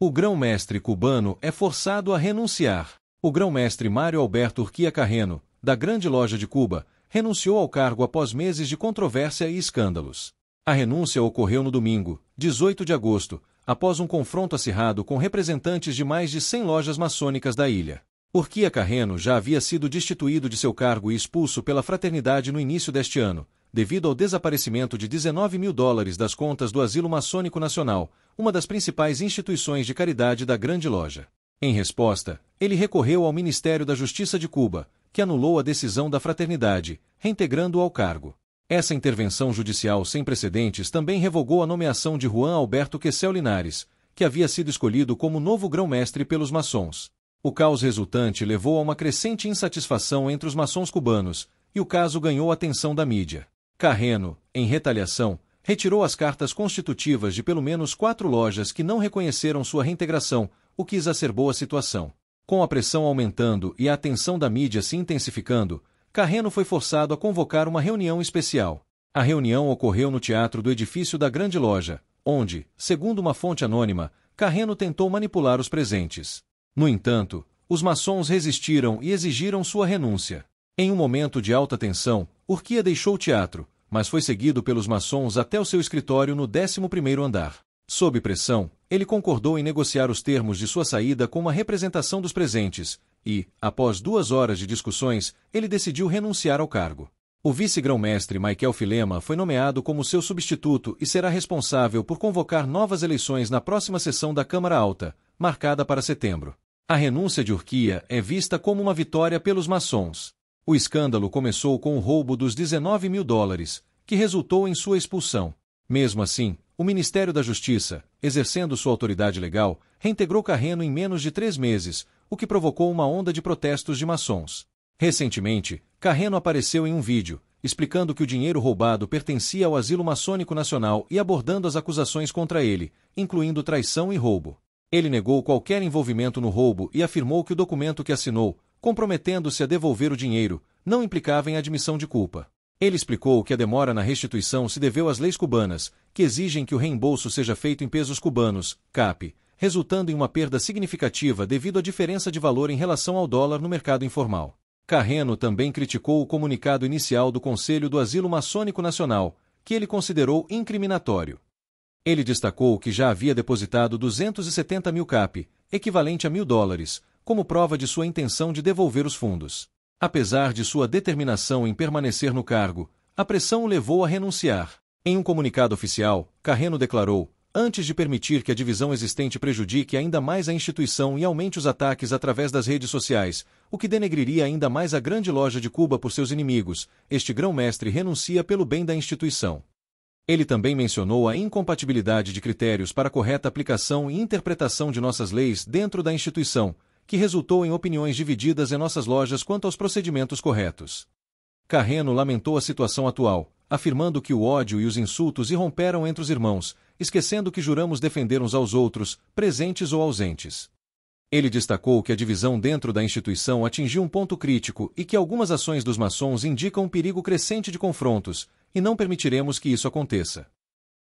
o grão-mestre cubano é forçado a renunciar. O grão-mestre Mário Alberto Urquia Carreno, da Grande Loja de Cuba, renunciou ao cargo após meses de controvérsia e escândalos. A renúncia ocorreu no domingo, 18 de agosto, após um confronto acirrado com representantes de mais de 100 lojas maçônicas da ilha. Urquia Carreno já havia sido destituído de seu cargo e expulso pela fraternidade no início deste ano, devido ao desaparecimento de 19 mil dólares das contas do Asilo Maçônico Nacional, uma das principais instituições de caridade da Grande Loja. Em resposta, ele recorreu ao Ministério da Justiça de Cuba, que anulou a decisão da fraternidade, reintegrando-o ao cargo. Essa intervenção judicial sem precedentes também revogou a nomeação de Juan Alberto Quecel Linares, que havia sido escolhido como novo grão-mestre pelos maçons. O caos resultante levou a uma crescente insatisfação entre os maçons cubanos, e o caso ganhou atenção da mídia. Carreno, em retaliação, retirou as cartas constitutivas de pelo menos quatro lojas que não reconheceram sua reintegração, o que exacerbou a situação. Com a pressão aumentando e a atenção da mídia se intensificando, Carreno foi forçado a convocar uma reunião especial. A reunião ocorreu no teatro do edifício da Grande Loja, onde, segundo uma fonte anônima, Carreno tentou manipular os presentes. No entanto, os maçons resistiram e exigiram sua renúncia. Em um momento de alta tensão, Urquia deixou o teatro, mas foi seguido pelos maçons até o seu escritório no 11º andar. Sob pressão, ele concordou em negociar os termos de sua saída com uma representação dos presentes e, após duas horas de discussões, ele decidiu renunciar ao cargo. O vice-grão-mestre Michael Filema foi nomeado como seu substituto e será responsável por convocar novas eleições na próxima sessão da Câmara Alta, marcada para setembro. A renúncia de Urquia é vista como uma vitória pelos maçons. O escândalo começou com o roubo dos 19 mil dólares, que resultou em sua expulsão. Mesmo assim, o Ministério da Justiça, exercendo sua autoridade legal, reintegrou Carreno em menos de três meses, o que provocou uma onda de protestos de maçons. Recentemente, Carreno apareceu em um vídeo, explicando que o dinheiro roubado pertencia ao Asilo Maçônico Nacional e abordando as acusações contra ele, incluindo traição e roubo. Ele negou qualquer envolvimento no roubo e afirmou que o documento que assinou comprometendo-se a devolver o dinheiro, não implicava em admissão de culpa. Ele explicou que a demora na restituição se deveu às leis cubanas, que exigem que o reembolso seja feito em pesos cubanos, CAP, resultando em uma perda significativa devido à diferença de valor em relação ao dólar no mercado informal. Carreno também criticou o comunicado inicial do Conselho do Asilo Maçônico Nacional, que ele considerou incriminatório. Ele destacou que já havia depositado 270 mil CAP, equivalente a mil dólares, como prova de sua intenção de devolver os fundos. Apesar de sua determinação em permanecer no cargo, a pressão o levou a renunciar. Em um comunicado oficial, Carreno declarou: Antes de permitir que a divisão existente prejudique ainda mais a instituição e aumente os ataques através das redes sociais, o que denegriria ainda mais a grande loja de Cuba por seus inimigos, este grão-mestre renuncia pelo bem da instituição. Ele também mencionou a incompatibilidade de critérios para correta aplicação e interpretação de nossas leis dentro da instituição, que resultou em opiniões divididas em nossas lojas quanto aos procedimentos corretos. Carreno lamentou a situação atual, afirmando que o ódio e os insultos irromperam entre os irmãos, esquecendo que juramos defender uns aos outros, presentes ou ausentes. Ele destacou que a divisão dentro da instituição atingiu um ponto crítico e que algumas ações dos maçons indicam um perigo crescente de confrontos, e não permitiremos que isso aconteça.